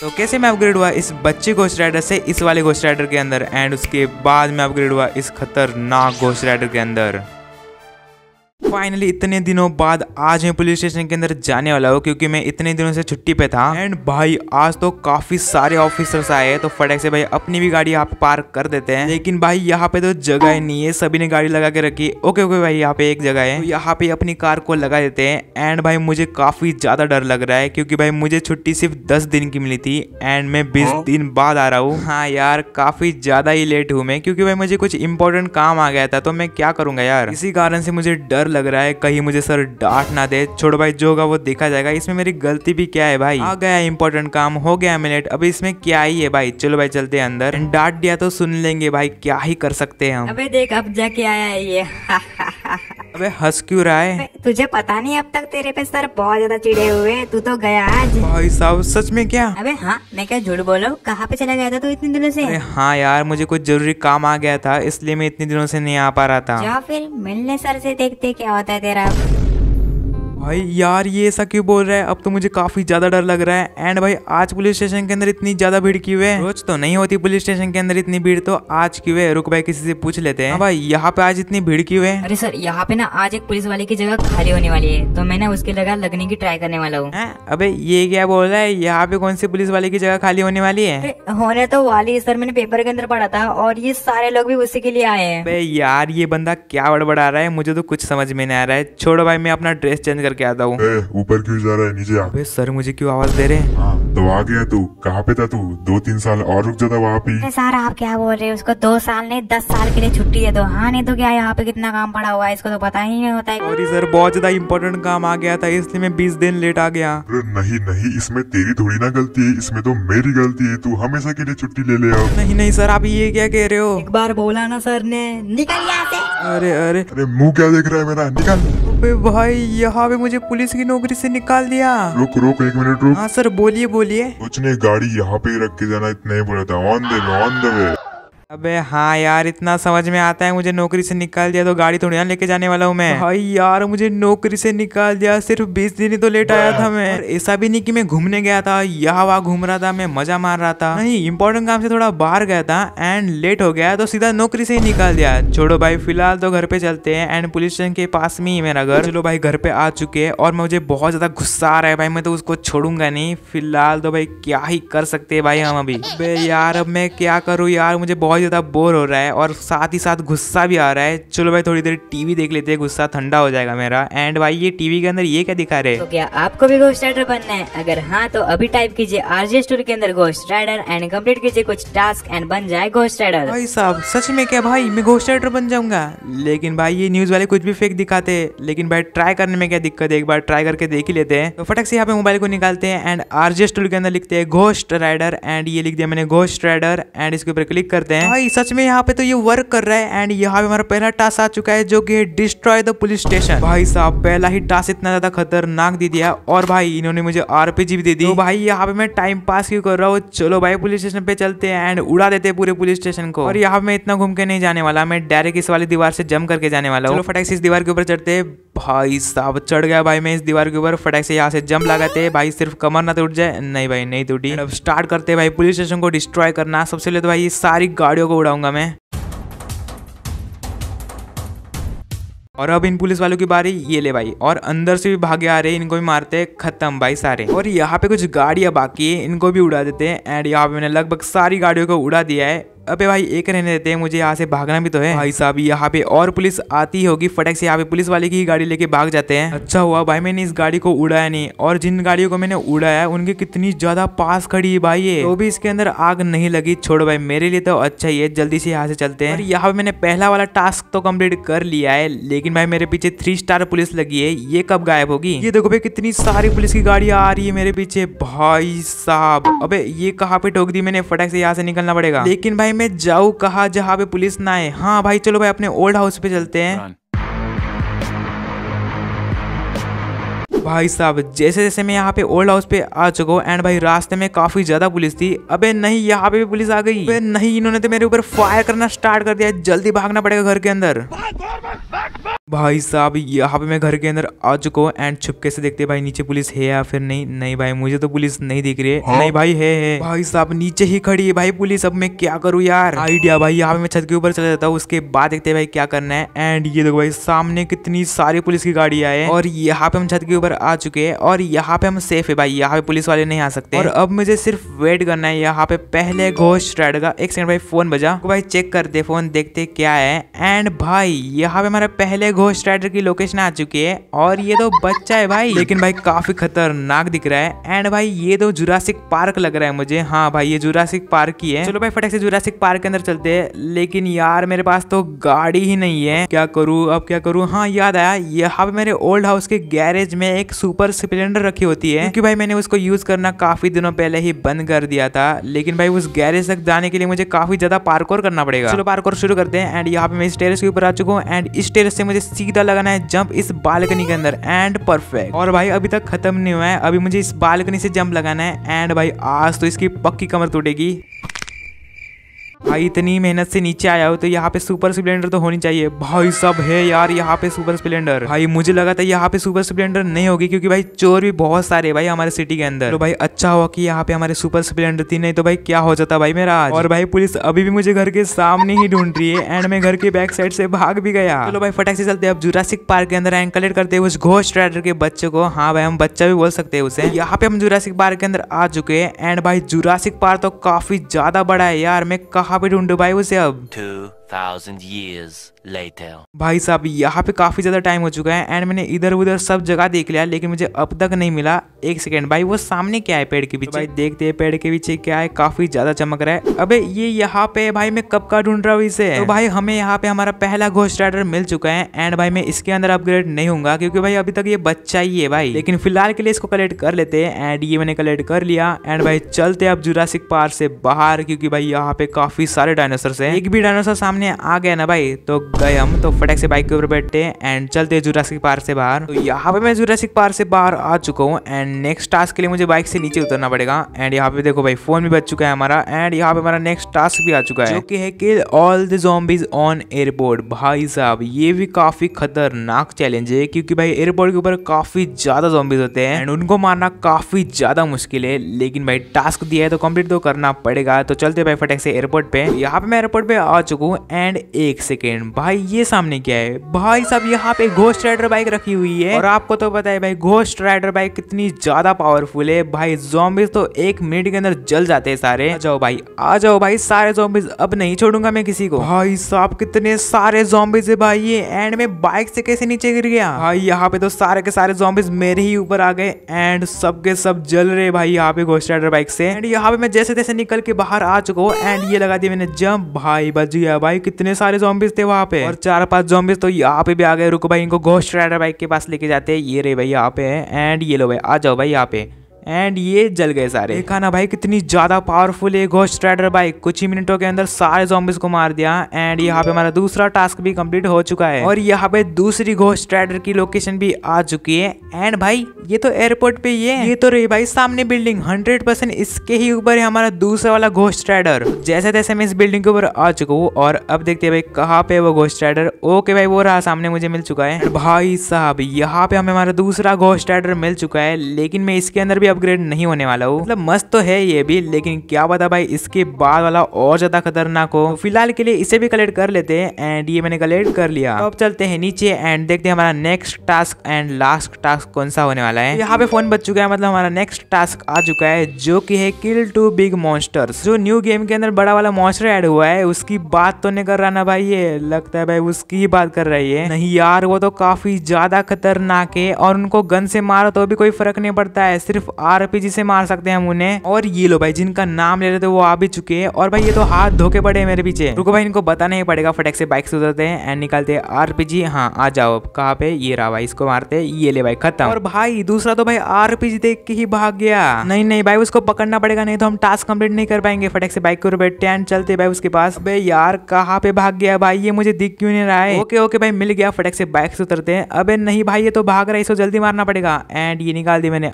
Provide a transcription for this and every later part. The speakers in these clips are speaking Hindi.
तो कैसे मैं अपग्रेड हुआ इस बच्चे गोस्ट राइडर से इस वाले गोस्ट राइडर के अंदर एंड उसके बाद में अपग्रेड हुआ इस खतरनाक गोस्ट राइडर के अंदर फाइनली इतने दिनों बाद आज मैं पुलिस स्टेशन के अंदर जाने वाला हूँ क्योंकि मैं इतने दिनों से छुट्टी पे था एंड भाई आज तो काफी सारे ऑफिसर्स आए हैं तो फटक से भाई अपनी भी गाड़ी यहाँ पार्क कर देते हैं लेकिन भाई यहाँ पे तो जगह ही नहीं है सभी ने गाड़ी लगा के रखी ओके ओके भाई यहाँ पे एक जगह है तो यहाँ पे अपनी कार को लगा देते हैं एंड भाई मुझे काफी ज्यादा डर लग रहा है क्योंकि भाई मुझे छुट्टी सिर्फ दस दिन की मिली थी एंड मैं बीस हाँ। दिन बाद आ रहा हूँ हाँ यार काफी ज्यादा ही लेट हूँ मैं क्योंकि भाई मुझे कुछ इंपॉर्टेंट काम आ गया था तो मैं क्या करूंगा यार इसी कारण से मुझे डर लग रहा है कहीं मुझे सर डांट ना दे छोड़ भाई जो होगा वो देखा जाएगा इसमें मेरी गलती भी क्या है भाई आ गया इंपॉर्टेंट काम हो गया मिनट अब इसमें क्या ही है भाई चलो भाई चलते अंदर डांट दिया तो सुन लेंगे भाई क्या ही कर सकते हैं हम अबे देख अब जाके आया है ये अबे हंस क्यों रहा है तुझे पता नहीं अब तक तेरे पे सर बहुत ज्यादा चिड़े हुए तू तो गया आज भाई साहब सच में क्या अबे हाँ मैं क्या झूठ बोलो कहाँ पे चला गया था तू इतने दिनों से अरे हाँ यार मुझे कुछ जरूरी काम आ गया था इसलिए मैं इतने दिनों से नहीं आ पा रहा था फिर मिलने सर से देखते क्या होता है तेरा भाई यार ये ऐसा क्यों बोल रहा है अब तो मुझे काफ़ी ज़्यादा डर लग रहा है एंड भाई आज पुलिस स्टेशन के अंदर इतनी ज़्यादा भीड़ क्यों है रोज तो नहीं होती पुलिस स्टेशन के अंदर इतनी भीड़ तो आज क्यों है रुक भाई किसी से पूछ लेते हैं हाँ भाई यहाँ पे आज इतनी भीड़ क्यों है अरे सर यहाँ पे ना आज एक पुलिस वाले की जगह खाली होने वाली है तो मैं उसके उसकी जगह लगने की ट्राई करने वाला हूँ हाँ, अब ये क्या बोल रहा है यहाँ पे कौन सी पुलिस वाले की जगह खाली होने वाली है होने तो वाली सर मैंने पेपर के अंदर पढ़ा था और ये सारे लोग भी उसी के लिए आए हैं यार ये बंदा क्या बड़बड़ा रहा है मुझे तो कुछ समझ में नहीं आ रहा है छोड़ो भाई मैं अपना ड्रेस चेंज करके आता हूँ ऊपर क्यों जा रहा है नीचे अबे सर मुझे क्यों आवाज दे रहे हैं हाँ, तो आ गया तू कहाँ पे था तू दो तीन साल और रुक जाता वहाँ पे सर आप क्या बोल रहे हैं उसको दो साल नहीं दस साल के लिए छुट्टी है तो हाँ नहीं तो क्या यहाँ पे कितना काम पड़ा हुआ है इसको तो पता ही नहीं होता है सर बहुत ज्यादा इम्पोर्टेंट काम आ गया था इसलिए मैं बीस दिन लेट आ गया नहीं नहीं इसमें तेरी थोड़ी ना गलती है इसमें तो मेरी गलती है तू हमेशा के लिए छुट्टी ले ले नहीं नहीं सर आप ये क्या कह रहे हो एक बार बोला ना सर ने निकल यहाँ से अरे अरे अरे मुँह क्या देख रहा है मेरा निकल भाई यहाँ पे मुझे पुलिस की नौकरी से निकाल दिया रुक रुक एक मिनट रुक हाँ सर बोलिए बोलिए कुछ नहीं गाड़ी यहाँ पे रख के जाना इतना ही बोला था on the on the way अबे हाँ यार इतना समझ में आता है मुझे नौकरी से निकाल दिया तो गाड़ी थोड़ी ना लेके जाने वाला हूँ मैं भाई यार मुझे नौकरी से निकाल दिया सिर्फ बीस दिन ही तो लेट आया था मैं ऐसा भी नहीं कि मैं घूमने गया था यहाँ वहाँ घूम रहा था मैं मजा मार रहा था नहीं इम्पोर्टेंट काम से थोड़ा बाहर गया था एंड लेट हो गया तो सीधा नौकरी से ही निकाल दिया छोड़ो भाई फिलहाल तो घर पे चलते है एंड पुलिस स्टेशन के पास में ही मेरा घर चलो भाई घर पे आ चुके हैं और मुझे बहुत ज्यादा गुस्सा आ रहा है भाई मैं तो उसको छोड़ूंगा नहीं फिलहाल तो भाई क्या ही कर सकते है भाई हम अभी यार अब मैं क्या करूँ यार मुझे बहुत ज़्यादा बोर हो रहा है और साथ ही साथ गुस्सा भी आ रहा है चलो भाई थोड़ी देर टीवी देख लेते हैं गुस्सा ठंडा हो जाएगा मेरा एंड भाई ये टीवी के अंदर ये क्या दिखा रहे तो क्या आपको भी गोस्ट राइडर बनना है अगर हाँ तो अभी टाइप कीजिए आरजे स्टोर के अंदर गोस्ट राइडर एंड कम्प्लीट कीजिए कुछ टास्क एंड बन जाए गोस्ट राइडर भाई साहब सच में क्या भाई मैं गोस्ट राइडर बन जाऊंगा लेकिन भाई ये न्यूज वाले कुछ भी फेक दिखाते हैं लेकिन भाई ट्राई करने में क्या दिक्कत है एक बार ट्राई करके देख ही लेते हैं तो फटक से यहाँ पे मोबाइल को निकालते हैं एंड आरजे स्टोर के अंदर लिखते हैं घोस्ट राइडर एंड ये लिख दिया मैंने घोस्ट राइडर एंड इसके ऊपर क्लिक करते हैं भाई सच में यहाँ पे तो ये वर्क कर रहा है एंड यहाँ पे हमारा पहला टास्क आ चुका है जो कि डिस्ट्रॉय द पुलिस स्टेशन भाई साहब पहला ही टास्क इतना ज्यादा खतरनाक दे दिया और भाई इन्होंने मुझे आरपीजी भी दे दी तो भाई यहाँ पे मैं टाइम पास क्यों कर रहा हूँ चलो भाई पुलिस स्टेशन पे चलते हैं एंड उड़ा देते पूरे पुलिस स्टेशन को और यहाँ पे मैं इतना घूम के नहीं जाने वाला मैं डायरेक्ट इस वाली दीवार से जम करके जाने वाला हूँ फटाक से इस दीवार के ऊपर चढ़ते हैं भाई साहब चढ़ गया भाई मैं इस दीवार के ऊपर फटाक से यहाँ से जंप लगाते हैं भाई सिर्फ कमर ना टूट जाए नहीं भाई नहीं टूटी अब स्टार्ट करते हैं भाई पुलिस स्टेशन को डिस्ट्रॉय करना सबसे पहले तो भाई सारी गाड़ियों को उड़ाऊंगा मैं और अब इन पुलिस वालों की बारी ये ले भाई और अंदर से भी भागे आ रहे इनको भी मारते खत्म भाई सारे और यहाँ पे कुछ गाड़ियां बाकी है इनको भी उड़ा देते हैं एंड यहाँ पे मैंने लगभग सारी गाड़ियों को उड़ा दिया है अबे भाई एक रहने देते हैं मुझे यहाँ से भागना भी तो है भाई साहब यहाँ पे और पुलिस आती होगी फटक से यहाँ पे पुलिस वाले की गाड़ी लेके भाग जाते हैं अच्छा हुआ भाई मैंने इस गाड़ी को उड़ाया नहीं और जिन गाड़ियों को मैंने उड़ाया उनकी कितनी ज्यादा पास खड़ी है भाई ये तो भी इसके अंदर आग नहीं लगी छोड़ो भाई मेरे लिए तो अच्छा ही है जल्दी से यहाँ से चलते हैं यहाँ पे मैंने पहला वाला टास्क तो कम्प्लीट कर लिया है लेकिन भाई मेरे पीछे थ्री स्टार पुलिस लगी है ये कब गायब होगी ये देखो भाई कितनी सारी पुलिस की गाड़ी आ रही है मेरे पीछे भाई साहब अबे ये कहाँ पे ठोक दी मैंने फटक से यहाँ से निकलना पड़ेगा लेकिन भाई भाई मैं जाऊँ कहा जहाँ पे पुलिस ना है हाँ भाई चलो भाई अपने ओल्ड हाउस पे चलते हैं भाई साहब जैसे जैसे मैं यहाँ पे ओल्ड हाउस पे आ चुका हूँ एंड भाई रास्ते में काफी ज्यादा पुलिस थी अबे नहीं यहाँ पे भी पुलिस आ गई अबे नहीं इन्होंने तो मेरे ऊपर फायर करना स्टार्ट कर दिया जल्दी भागना पड़ेगा घर के अंदर भाई साहब यहाँ पे मैं घर के अंदर आ चुका हूँ एंड छुपके से देखते भाई नीचे पुलिस है या फिर नहीं नहीं भाई मुझे तो पुलिस नहीं दिख रही है हाँ? नहीं भाई है, है। भाई साहब नीचे ही खड़ी है भाई पुलिस अब मैं क्या करूँ यार आइडिया भाई यहाँ पे मैं छत के ऊपर चला जाता हूँ उसके बाद देखते भाई क्या करना है एंड ये देखो भाई सामने कितनी सारी पुलिस की गाड़ी आए और यहाँ पे हम छत के ऊपर आ चुके हैं और यहाँ पे हम सेफ है भाई यहाँ पे पुलिस वाले नहीं आ सकते और अब मुझे सिर्फ वेट करना है यहाँ पे पहले घोष राइड का एक सेकंड भाई फोन बजा भाई चेक करते फोन देखते क्या है एंड भाई यहाँ पे हमारा पहले घोस्ट राइडर की लोकेशन आ चुकी है और ये तो बच्चा है भाई लेकिन भाई काफी खतरनाक दिख रहा है एंड भाई ये तो जुरासिक पार्क लग रहा है मुझे हाँ भाई ये जुरासिक पार्क ही है चलो भाई फटक से जुरासिक पार्क के अंदर चलते हैं लेकिन यार मेरे पास तो गाड़ी ही नहीं है क्या करूँ अब क्या करूँ हाँ याद आया यहाँ पे मेरे ओल्ड हाउस के गैरेज में एक सुपर स्प्लेंडर रखी होती है क्योंकि भाई मैंने उसको यूज करना काफी दिनों पहले ही बंद कर दिया था लेकिन भाई उस गैरेज तक जाने के लिए मुझे काफी ज्यादा पार्कोर करना पड़ेगा चलो पार्कोर शुरू करते हैं एंड यहाँ पे मैं इस टेरेस के ऊपर आ चुका हूँ एंड इस टेरेस से मुझे सीधा लगाना है जंप इस बालकनी के अंदर एंड परफेक्ट और भाई अभी तक खत्म नहीं हुआ है अभी मुझे इस बालकनी से जंप लगाना है एंड भाई आज तो इसकी पक्की कमर टूटेगी भाई इतनी मेहनत से नीचे आया हो तो यहाँ पे सुपर स्प्लेंडर तो होनी चाहिए भाई सब है यार यहाँ पे सुपर स्प्लेंडर भाई मुझे लगा था यहाँ पे सुपर स्प्लेंडर नहीं होगी क्योंकि भाई चोर भी बहुत सारे भाई हमारे सिटी के अंदर तो भाई अच्छा हुआ कि यहाँ पे हमारे सुपर स्प्लेंडर थी नहीं तो भाई क्या हो जाता भाई मेरा और भाई पुलिस अभी भी मुझे घर के सामने ही ढूंढ रही है एंड मैं घर के बैक साइड से भाग भी गया चलो भाई फटाक से चलते अब जुरासिक पार्क के अंदर एंकलेट करते उस घोष राइडर के बच्चे को हाँ भाई हम बच्चा भी बोल सकते हैं उसे यहाँ पे हम जुरासिक पार्क के अंदर आ चुके हैं एंड भाई जुरासिक पार्क तो काफी ज्यादा बड़ा है यार मैं Harbour Dubai was Two thousand years later. भाई साहब यहाँ पे काफ़ी ज़्यादा टाइम हो चुका है एंड मैंने इधर उधर सब जगह देख लिया लेकिन मुझे अब तक नहीं मिला एक सेकेंड भाई वो सामने क्या है पेड़ के पीछे तो भाई देखते हैं पेड़ के पीछे क्या है काफ़ी ज़्यादा चमक रहा है अबे ये यहाँ पे भाई मैं कब का ढूंढ रहा हूँ इसे तो भाई हमें यहाँ पे हमारा पहला घोष राइडर मिल चुका है एंड भाई मैं इसके अंदर अपग्रेड नहीं हूँ क्योंकि भाई अभी तक ये बच्चा ही है भाई लेकिन फिलहाल के लिए इसको कलेक्ट कर लेते हैं एंड ये मैंने कलेक्ट कर लिया एंड भाई चलते अब जुरासिक पार्क से बाहर क्योंकि भाई यहाँ पे काफ़ी सारे डायनासर है एक भी डायनासर सामने सामने आ गया ना भाई तो गए हम तो फटक से बाइक के ऊपर बैठते हैं एंड चलते जुरासिक पार्क से बाहर तो यहाँ पे मैं जुरासिक पार्क से बाहर आ चुका हूँ एंड नेक्स्ट टास्क के लिए मुझे बाइक से नीचे उतरना पड़ेगा एंड यहाँ पे देखो भाई फोन भी बच चुका है हमारा एंड यहाँ पे हमारा नेक्स्ट टास्क भी आ चुका है जो है kill all the zombies on airport भाई साहब ये भी काफी खतरनाक चैलेंज है क्योंकि भाई एयरपोर्ट के ऊपर काफी ज्यादा जॉम्बीज होते हैं एंड उनको मारना काफी ज्यादा मुश्किल है लेकिन भाई टास्क दिया है तो कंप्लीट तो करना पड़ेगा तो चलते भाई फटक से एयरपोर्ट पे यहाँ पे मैं एयरपोर्ट पे आ चुका हूँ एंड एक सेकेंड भाई ये सामने क्या है भाई साहब यहाँ पे घोस्ट राइडर बाइक रखी हुई है और आपको तो पता है भाई घोस्ट राइडर बाइक कितनी ज्यादा पावरफुल है भाई जॉम्बिस तो एक मिनट के अंदर जल जाते हैं सारे आ जाओ भाई आ जाओ भाई सारे जॉम्बिस अब नहीं छोड़ूंगा मैं किसी को भाई साहब कितने सारे जॉम्बिस है भाई ये एंड में बाइक से कैसे नीचे गिर गया भाई यहाँ पे तो सारे के सारे जॉम्बिस मेरे ही ऊपर आ गए एंड सबके सब जल रहे भाई यहाँ पे घोस्ट राइडर बाइक से एंड यहाँ पे मैं जैसे तैसे निकल के बाहर आ चुका हूँ एंड ये लगा दिया मैंने जम भाई बच गया भाई भाई कितने सारे जॉम्बिस थे वहाँ पे और चार पांच जॉम्बिस तो यहाँ पे भी आ गए रुको भाई इनको घोष राइडर बाइक के पास लेके जाते हैं ये रे भाई यहाँ पे है एंड ये लो भाई आ जाओ भाई यहाँ पे एंड ये जल गए सारे देखा ना भाई कितनी ज़्यादा पावरफुल है घोस्ट राइडर बाइक कुछ ही मिनटों के अंदर सारे जॉम्बिस को मार दिया एंड यहाँ पे हमारा दूसरा टास्क भी कंप्लीट हो चुका है और यहाँ पे दूसरी घोस्ट राइडर की लोकेशन भी आ चुकी है एंड भाई ये तो एयरपोर्ट पे ये ये तो रही भाई सामने बिल्डिंग हंड्रेड परसेंट इसके ही ऊपर है हमारा दूसरा वाला घोस्ट राइडर जैसे तैसे मैं इस बिल्डिंग के ऊपर आ चुका हूँ और अब देखते है भाई कहाँ पे वो घोस्ट राइडर ओके भाई वो रहा सामने मुझे मिल चुका है भाई साहब यहाँ पे हमें हमारा दूसरा घोस्ट राइडर मिल चुका है लेकिन मैं इसके अंदर भी भी अपग्रेड नहीं होने वाला हूँ मतलब मस्त तो है ये भी लेकिन क्या पता भाई इसके बाद वाला और ज्यादा खतरनाक हो तो फिलहाल के लिए इसे भी कलेक्ट कर लेते हैं एंड ये मैंने कलेक्ट कर लिया तो अब चलते हैं नीचे एंड देखते हैं हमारा next task and last task कौन सा होने वाला है यहाँ पे फोन बच चुका है मतलब हमारा नेक्स्ट टास्क आ चुका है जो की है किल टू बिग मॉन्स्टर्स जो न्यू गेम के अंदर बड़ा वाला मॉन्स्टर एड हुआ है उसकी बात तो नहीं कर रहा ना भाई ये लगता है भाई उसकी ही बात कर रही है नहीं यार वो तो काफी ज्यादा खतरनाक है और उनको गन से मारो तो भी कोई फर्क नहीं पड़ता है सिर्फ आर से मार सकते हैं हम उन्हें और ये लो भाई जिनका नाम ले रहे थे वो आ भी चुके हैं और भाई ये तो हाथ धोके पड़े मेरे पीछे रुको भाई इनको बताना ही पड़ेगा फटेक से बाइक से उतरते हैं एंड निकालते हैं जी हाँ आ जाओ कहाँ पे ये रहा भाई इसको मारते ये ले भाई खत्म और भाई दूसरा तो भाई जी देख के ही भाग गया नहीं नहीं भाई उसको पकड़ना पड़ेगा नहीं तो हम टास्क कम्प्लीट नहीं कर पाएंगे फटेक से बाइक के बैठते हैं चलते भाई उसके पास भाई यार कहा पे भाग गया भाई ये मुझे दिख क्यों नहीं रहा है ओके ओके भाई मिल गया फटेक से बाइक से उतरते हैं अबे नहीं भाई ये तो भाग रहा है इसको जल्दी मारना पड़ेगा एंड ये निकाल दी मैंने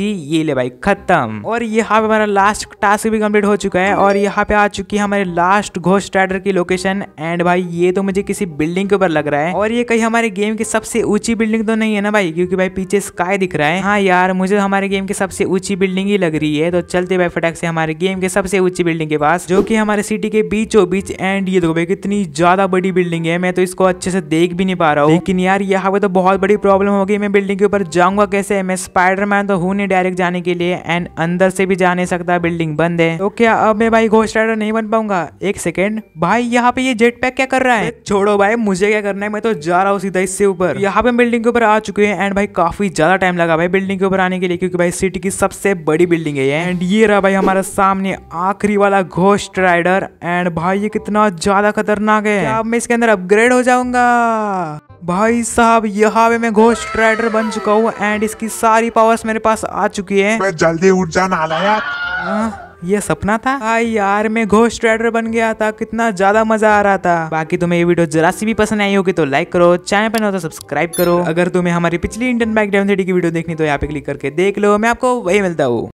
जी ये ले भाई खत्म और यहाँ पे हमारा लास्ट टास्क भी कम्प्लीट हो चुका है और यहाँ पे आ चुकी है हमारे लास्ट घोस्ट राइडर की लोकेशन एंड भाई ये तो मुझे किसी बिल्डिंग के ऊपर लग रहा है और ये कहीं हमारे गेम की सबसे ऊंची बिल्डिंग तो नहीं है ना भाई क्योंकि भाई पीछे स्काई दिख रहा है हाँ यार मुझे तो हमारे गेम की सबसे ऊंची बिल्डिंग ही लग रही है तो चलते भाई फटाक से हमारे गेम के सबसे ऊंची बिल्डिंग के पास जो की हमारे सिटी के बीचों बीच एंड ये देखो भाई कितनी ज्यादा बड़ी बिल्डिंग है मैं तो इसको अच्छे से देख भी नहीं पा रहा हूँ लेकिन यार यहाँ पे तो बहुत बड़ी प्रॉब्लम होगी मैं बिल्डिंग के ऊपर जाऊंगा कैसे मैं स्पाइडरमैन तो हूँ नहीं डायरेक्ट डायरेक्ट जाने के लिए एंड अंदर से भी जा नहीं सकता बिल्डिंग बंद है तो क्या अब मैं भाई घोस्ट राइडर नहीं बन पाऊंगा एक सेकेंड भाई यहाँ पे ये जेट पैक क्या कर रहा है छोड़ो भाई मुझे क्या करना है मैं तो जा रहा हूँ सीधा इससे ऊपर यहाँ पे बिल्डिंग के ऊपर आ चुके हैं एंड भाई काफी ज्यादा टाइम लगा भाई बिल्डिंग के ऊपर आने के लिए क्योंकि भाई सिटी की सबसे बड़ी बिल्डिंग है एंड ये रहा भाई हमारा सामने आखिरी वाला घोस्ट राइडर एंड भाई ये कितना ज्यादा खतरनाक है अब मैं इसके अंदर अपग्रेड हो जाऊंगा भाई साहब यहाँ पे मैं घोष्ट राइडर बन चुका हूँ एंड इसकी सारी पावर्स मेरे पास आ चुकी है जल्दी उठ जाना यार हाँ, ये सपना था भाई यार मैं घोष्ट राइडर बन गया था कितना ज्यादा मजा आ रहा था बाकी तुम्हें ये वीडियो जरा सी भी पसंद आई होगी तो लाइक करो चैनल पर ना तो सब्सक्राइब करो अगर तुम्हें हमारी पिछली इंडियन बैक डेवन की वीडियो देखनी तो यहाँ पे क्लिक करके देख लो मैं आपको वही मिलता हूँ